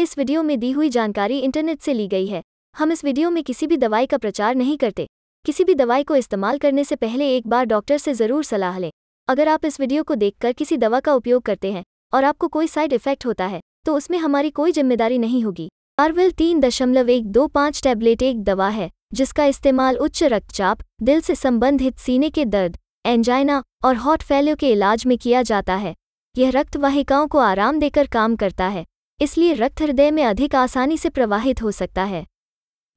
इस वीडियो में दी हुई जानकारी इंटरनेट से ली गई है हम इस वीडियो में किसी भी दवाई का प्रचार नहीं करते किसी भी दवाई को इस्तेमाल करने से पहले एक बार डॉक्टर से ज़रूर सलाह लें अगर आप इस वीडियो को देखकर किसी दवा का उपयोग करते हैं और आपको कोई साइड इफेक्ट होता है तो उसमें हमारी कोई जिम्मेदारी नहीं होगी आरविल तीन दशमलव एक दो पाँच टैबलेट एक दवा है जिसका इस्तेमाल उच्च रक्तचाप दिल से संबंधित सीने के दर्द एंजाइना और हॉट फैल्यू के इलाज में किया जाता है यह रक्त वाहिकाओं को आराम देकर काम करता है इसलिए रक्त हृदय में अधिक आसानी से प्रवाहित हो सकता है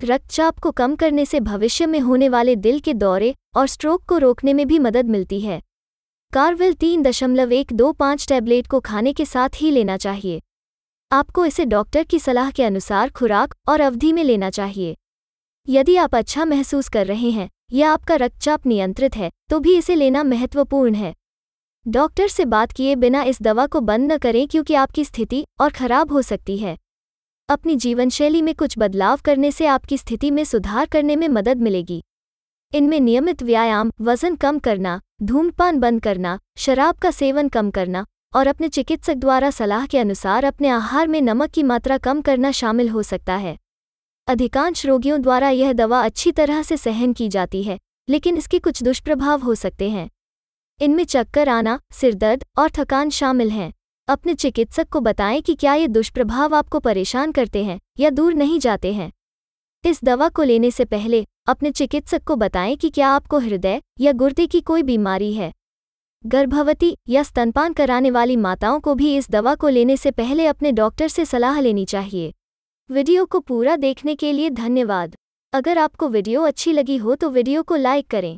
रक्तचाप को कम करने से भविष्य में होने वाले दिल के दौरे और स्ट्रोक को रोकने में भी मदद मिलती है कार्विल तीन दशमलव एक दो पाँच टैबलेट को खाने के साथ ही लेना चाहिए आपको इसे डॉक्टर की सलाह के अनुसार खुराक और अवधि में लेना चाहिए यदि आप अच्छा महसूस कर रहे हैं या आपका रक्तचाप नियंत्रित है तो भी इसे लेना महत्वपूर्ण है डॉक्टर से बात किए बिना इस दवा को बंद न करें क्योंकि आपकी स्थिति और खराब हो सकती है अपनी जीवनशैली में कुछ बदलाव करने से आपकी स्थिति में सुधार करने में मदद मिलेगी इनमें नियमित व्यायाम वजन कम करना धूमपान बंद करना शराब का सेवन कम करना और अपने चिकित्सक द्वारा सलाह के अनुसार अपने आहार में नमक की मात्रा कम करना शामिल हो सकता है अधिकांश रोगियों द्वारा यह दवा अच्छी तरह से सहन की जाती है लेकिन इसके कुछ दुष्प्रभाव हो सकते हैं इनमें चक्कर आना सिरदर्द और थकान शामिल हैं अपने चिकित्सक को बताएं कि क्या ये दुष्प्रभाव आपको परेशान करते हैं या दूर नहीं जाते हैं इस दवा को लेने से पहले अपने चिकित्सक को बताएं कि क्या आपको हृदय या गुर्दे की कोई बीमारी है गर्भवती या स्तनपान कराने वाली माताओं को भी इस दवा को लेने से पहले अपने डॉक्टर से सलाह लेनी चाहिए वीडियो को पूरा देखने के लिए धन्यवाद अगर आपको वीडियो अच्छी लगी हो तो वीडियो को लाइक करें